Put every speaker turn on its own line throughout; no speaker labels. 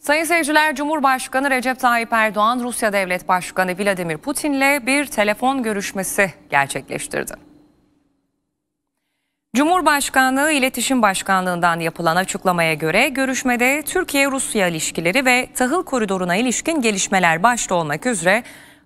Sayın seyirciler, Cumhurbaşkanı Recep Tayyip Erdoğan, Rusya Devlet Başkanı Vladimir Putin'le bir telefon görüşmesi gerçekleştirdi. Cumhurbaşkanlığı İletişim Başkanlığı'ndan yapılan açıklamaya göre görüşmede Türkiye-Rusya ilişkileri ve tahıl koridoruna ilişkin gelişmeler başta olmak üzere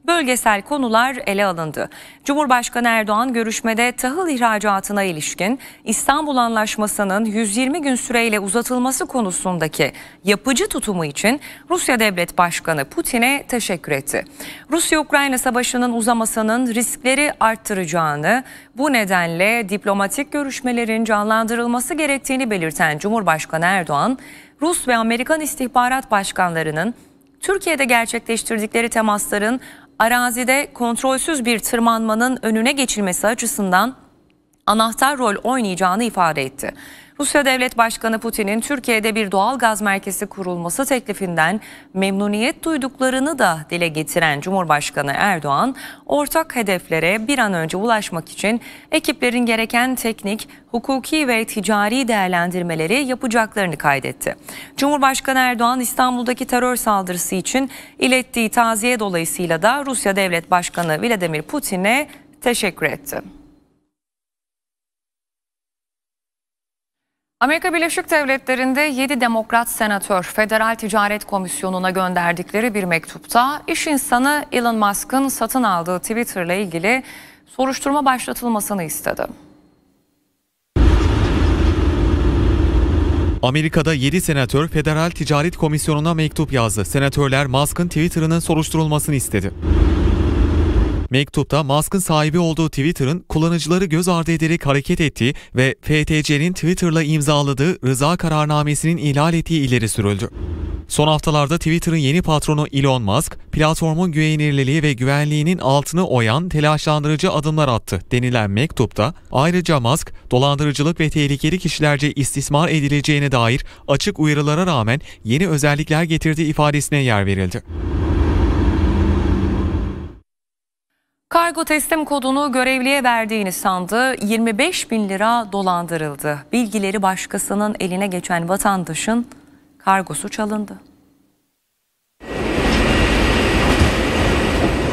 bölgesel konular ele alındı. Cumhurbaşkanı Erdoğan görüşmede tahıl ihracatına ilişkin İstanbul Anlaşması'nın 120 gün süreyle uzatılması konusundaki yapıcı tutumu için Rusya Devlet Başkanı Putin'e teşekkür etti. Rusya-Ukrayna savaşının uzamasının riskleri arttıracağını, bu nedenle diplomatik görüşmelerin canlandırılması gerektiğini belirten Cumhurbaşkanı Erdoğan, Rus ve Amerikan istihbarat başkanlarının Türkiye'de gerçekleştirdikleri temasların arazide kontrolsüz bir tırmanmanın önüne geçilmesi açısından anahtar rol oynayacağını ifade etti. Rusya Devlet Başkanı Putin'in Türkiye'de bir doğal gaz merkezi kurulması teklifinden memnuniyet duyduklarını da dile getiren Cumhurbaşkanı Erdoğan, ortak hedeflere bir an önce ulaşmak için ekiplerin gereken teknik, hukuki ve ticari değerlendirmeleri yapacaklarını kaydetti. Cumhurbaşkanı Erdoğan İstanbul'daki terör saldırısı için ilettiği taziye dolayısıyla da Rusya Devlet Başkanı Vladimir Putin'e teşekkür etti. Amerika Birleşik Devletleri'nde 7 demokrat senatör Federal Ticaret Komisyonu'na gönderdikleri bir mektupta iş insanı Elon Musk'ın satın aldığı Twitter'la ilgili soruşturma başlatılmasını istedi.
Amerika'da 7 senatör Federal Ticaret Komisyonu'na mektup yazdı. Senatörler Musk'ın Twitter'ının soruşturulmasını istedi. Mektupta Musk'ın sahibi olduğu Twitter'ın kullanıcıları göz ardı ederek hareket ettiği ve FTC'nin Twitter'la imzaladığı rıza kararnamesinin ihlal ettiği ileri sürüldü. Son haftalarda Twitter'ın yeni patronu Elon Musk, platformun güvenilirliği ve güvenliğinin altını oyan telaşlandırıcı adımlar attı denilen mektupta ayrıca Musk, dolandırıcılık ve tehlikeli kişilerce istismar edileceğine dair açık uyarılara rağmen yeni özellikler getirdiği ifadesine yer verildi.
Kargo teslim kodunu görevliye verdiğini sandı. 25 bin lira dolandırıldı. Bilgileri başkasının eline geçen vatandaşın kargosu çalındı.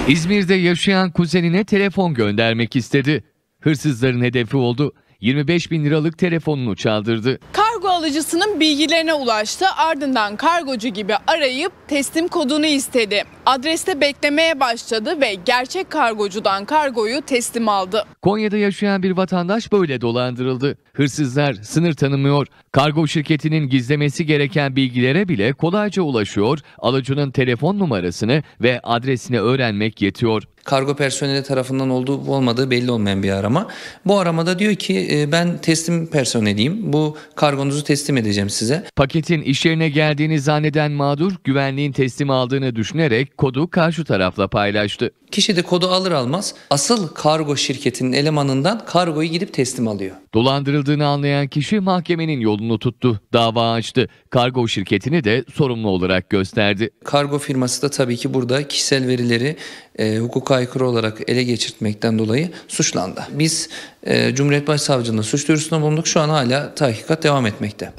İzmir'de yaşayan kuzenine telefon göndermek istedi. Hırsızların hedefi oldu. 25 bin liralık telefonunu çaldırdı.
Kargo alıcısının bilgilerine ulaştı ardından kargocu gibi arayıp teslim kodunu istedi adreste beklemeye başladı ve gerçek kargocudan kargoyu teslim aldı.
Konya'da yaşayan bir vatandaş böyle dolandırıldı. Hırsızlar sınır tanımıyor. Kargo şirketinin gizlemesi gereken bilgilere bile kolayca ulaşıyor. Alıcının telefon numarasını ve adresini öğrenmek yetiyor.
Kargo personeli tarafından olduğu olmadığı belli olmayan bir arama. Bu aramada diyor ki e, ben teslim personeliyim. Bu kargonuzu teslim edeceğim size. Paketin iş yerine geldiğini zanneden
mağdur güvenliğin teslim aldığını düşünerek kodu karşı tarafla paylaştı. Kişi de
kodu alır almaz asıl kargo şirketinin elemanından kargoyu gidip teslim alıyor.
Dolandırıldığını anlayan kişi mahkemenin yolunu tuttu. Dava açtı. Kargo şirketini de sorumlu
olarak gösterdi. Kargo firması da tabii ki burada kişisel verileri e, hukuka aykırı olarak ele geçirtmekten dolayı suçlandı. Biz e, Cumhuriyet Başsavcılığı'na suç duyurusunda bulunduk. Şu an hala tahkikat devam etmekte.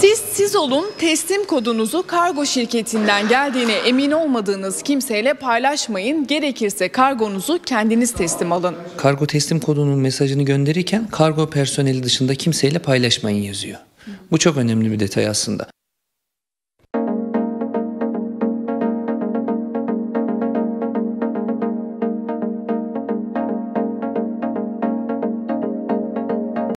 Siz siz olun teslim kodunuzu kargo şirketinden geldiğine emin olmadığınız kimseyle paylaşmayın. Gerekirse kargonuzu kendiniz teslim alın.
Kargo teslim kodunun mesajını gönderirken kargo personeli dışında kimseyle paylaşmayın yazıyor. Bu çok önemli bir detay aslında.